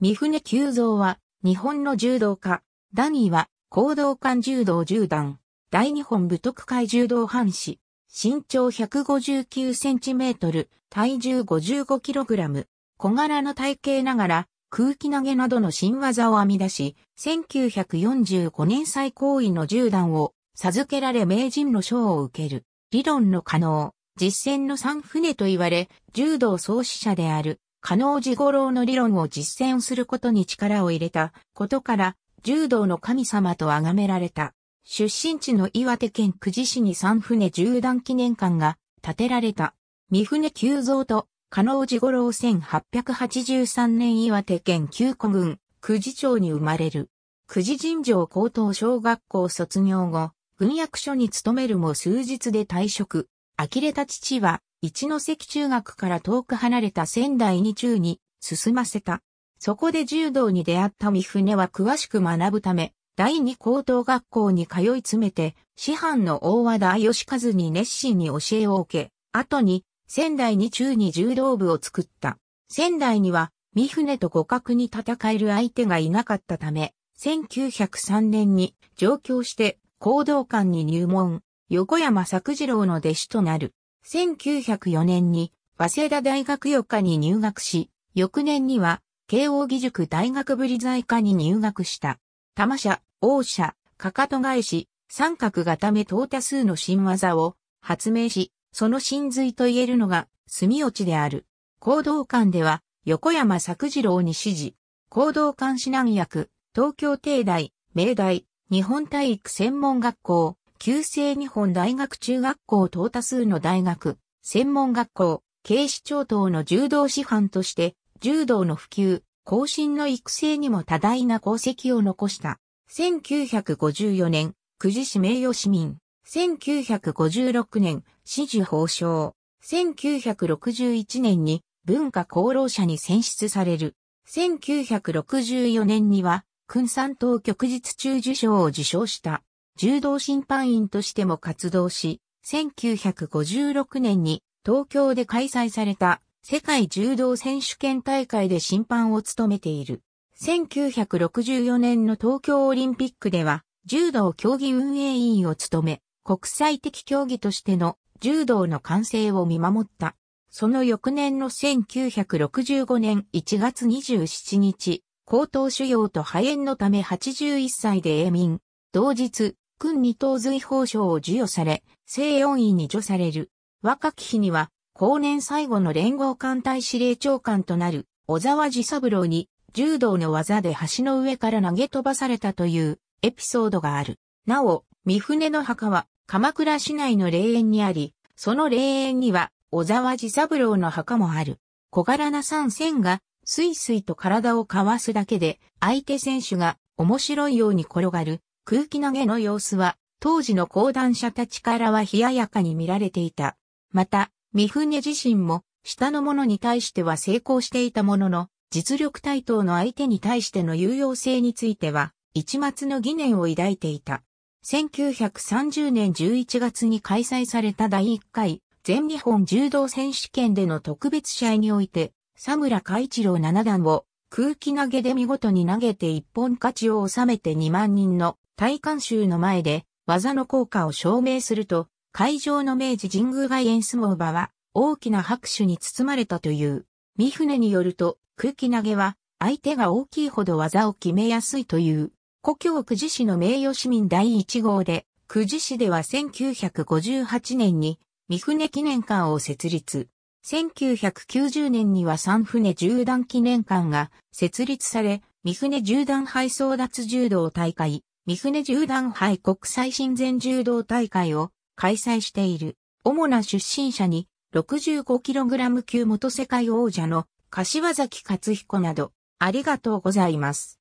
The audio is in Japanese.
三船久蔵は、日本の柔道家。ダニーは、行動館柔道十段。大日本武徳会柔道藩士。身長159センチメートル、体重55キログラム。小柄な体型ながら、空気投げなどの新技を編み出し、1945年最高位の柔段を授けられ名人の賞を受ける。理論の可能、実践の三船と言われ、柔道創始者である加納寺五郎の理論を実践することに力を入れたことから、柔道の神様と崇められた。出身地の岩手県久慈市に三船縦断記念館が建てられた。三船急造と加納寺五郎1883年岩手県九古郡久慈町に生まれる。久慈尋常高等小学校卒業後、軍役所に勤めるも数日で退職。呆れた父は一関中学から遠く離れた仙台に中に進ませた。そこで柔道に出会った三船は詳しく学ぶため、第二高等学校に通い詰めて、師範の大和田義和に熱心に教えを受け、後に仙台に中に柔道部を作った。仙台には三船と互角に戦える相手がいなかったため、1903年に上京して行動館に入門、横山作次郎の弟子となる。1904年に早稲田大学予科に入学し、翌年には慶応義塾大学ぶり在科に入学した。玉社、王社、かかと返し、三角固め等多数の新技を発明し、その真髄と言えるのが、墨落ちである。行動館では、横山作次郎に指示、行動館指南役、東京帝大、明大、日本体育専門学校、旧制日本大学中学校等多数の大学、専門学校、警視庁等の柔道師範として、柔道の普及、更新の育成にも多大な功績を残した。1954年、久慈市名誉市民。1956年、市綬法章。1961年に文化功労者に選出される。1964年には、君山党旭日中受賞を受賞した。柔道審判員としても活動し、1956年に東京で開催された世界柔道選手権大会で審判を務めている。1964年の東京オリンピックでは柔道競技運営委員を務め、国際的競技としての柔道の完成を見守った。その翌年の1965年1月27日、高等腫瘍と肺炎のため81歳で永眠。同日、君二等随法賞を授与され、正四位に除される。若き日には、後年最後の連合艦隊司令長官となる、小沢治三郎に、柔道の技で橋の上から投げ飛ばされたというエピソードがある。なお、三船の墓は鎌倉市内の霊園にあり、その霊園には小沢治三郎の墓もある。小柄な三線がスイスイと体をかわすだけで相手選手が面白いように転がる空気投げの様子は、当時の講談者たちからは冷ややかに見られていた。また、三船自身も、下の者に対しては成功していたものの、実力対等の相手に対しての有用性については、一末の疑念を抱いていた。1930年11月に開催された第1回全日本柔道選手権での特別試合において、佐村海一郎七段を空気投げで見事に投げて一本勝ちを収めて2万人の大観衆の前で技の効果を証明すると、会場の明治神宮外苑相撲場は大きな拍手に包まれたという。三船によると、空気投げは相手が大きいほど技を決めやすいという。故郷久慈市の名誉市民第一号で、久慈市では1958年に三船記念館を設立。1990年には三船縦断記念館が設立され、三船縦断配送脱柔道大会、三船縦断杯国際親善柔道大会を開催している。主な出身者に 65kg 級元世界王者の柏崎勝彦など、ありがとうございます。